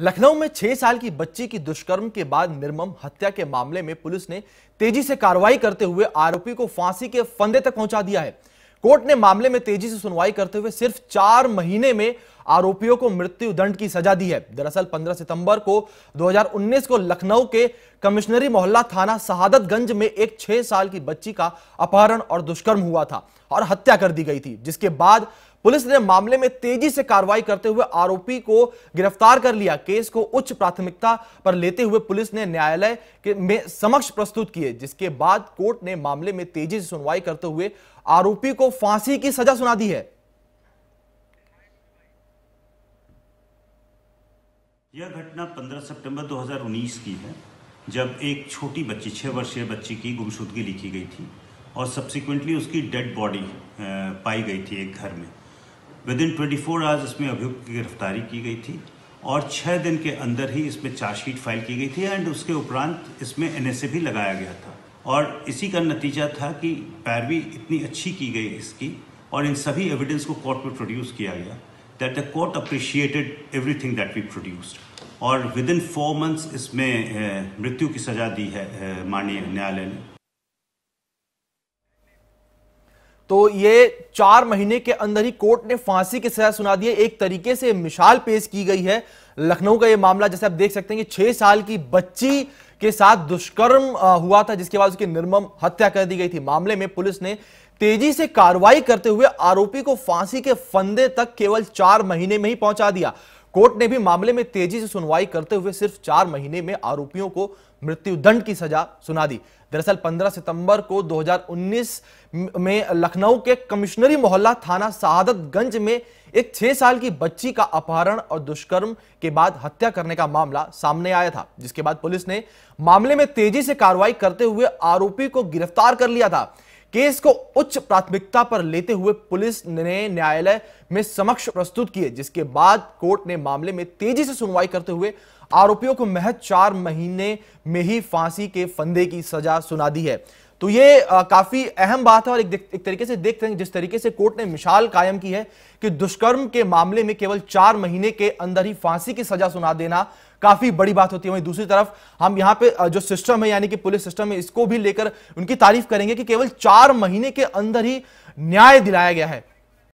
लखनऊ में छह साल की बच्ची की दुष्कर्म के बाद निर्मम हत्या के मामले में पुलिस ने तेजी से कार्रवाई करते हुए आरोपी को फांसी के फंदे तक पहुंचा दिया है कोर्ट ने मामले में तेजी से सुनवाई करते हुए सिर्फ चार महीने में आरोपियों को मृत्यु दंड की सजा दी है दरअसल 15 सितंबर को 2019 को लखनऊ के कमिश्नरी मोहल्ला थाना शहादतगंज में एक छह साल की बच्ची का अपहरण और दुष्कर्म हुआ था और हत्या कर दी गई थी जिसके बाद पुलिस ने मामले में तेजी से कार्रवाई करते हुए आरोपी को गिरफ्तार कर लिया केस को उच्च प्राथमिकता पर लेते हुए पुलिस ने न्यायालय के में समक्ष प्रस्तुत किए जिसके बाद कोर्ट ने मामले में तेजी से सुनवाई करते हुए आरोपी को फांसी की सजा सुना दी है यह घटना 15 सितंबर 2019 की है जब एक छोटी बच्ची छः वर्षीय बच्ची की गुमशुदगी लिखी गई थी और सब्सिक्वेंटली उसकी डेड बॉडी पाई गई थी एक घर में within twenty four hours इसमें अभियुक्त की गिरफ्तारी की गई थी और छः दिन के अंदर ही इसमें चार्जशीट फाइल की गई थी एंड उसके उपरांत इसमें एन भी लगाया गया था और इसी का नतीजा था कि पैरवी इतनी अच्छी की गई इसकी और इन सभी एविडेंस को कोर्ट में प्रोड्यूस किया गया that the court appreciated everything that we produced और विद इन फोर मंथ्स इसमें मृत्यु की सज़ा दी है माननीय न्यायालय ने तो ये चार महीने के अंदर ही कोर्ट ने फांसी की सजा सुना दी है एक तरीके से मिसाल पेश की गई है लखनऊ का ये मामला जैसे आप देख सकते हैं कि छह साल की बच्ची के साथ दुष्कर्म हुआ था जिसके बाद उसकी निर्मम हत्या कर दी गई थी मामले में पुलिस ने तेजी से कार्रवाई करते हुए आरोपी को फांसी के फंदे तक केवल चार महीने में ही पहुंचा दिया कोर्ट ने भी मामले में तेजी से सुनवाई करते हुए सिर्फ चार महीने में आरोपियों को मृत्युदंड की सजा सुना दी दरअसल 15 सितंबर को 2019 में लखनऊ के कमिश्नरी मोहल्ला थाना सहादतगंज में एक छह साल की बच्ची का अपहरण और दुष्कर्म के बाद हत्या करने का मामला सामने आया था जिसके बाद पुलिस ने मामले में तेजी से कार्रवाई करते हुए आरोपी को गिरफ्तार कर लिया था केस को उच्च प्राथमिकता पर लेते हुए पुलिस ने न्यायालय में समक्ष प्रस्तुत किए जिसके बाद कोर्ट ने मामले में तेजी से सुनवाई करते हुए आरोपियों को महज चार महीने में ही फांसी के फंदे की सजा सुना दी है तो ये आ, काफी अहम बात है और एक, एक तरीके से देख जिस तरीके से कोर्ट ने मिसाल कायम की है कि दुष्कर्म के मामले में केवल चार महीने के अंदर ही फांसी की सजा सुना देना काफी बड़ी बात होती है वहीं दूसरी तरफ हम यहां पे जो सिस्टम है यानी कि पुलिस सिस्टम है इसको भी लेकर उनकी तारीफ करेंगे कि केवल चार महीने के अंदर ही न्याय दिलाया गया है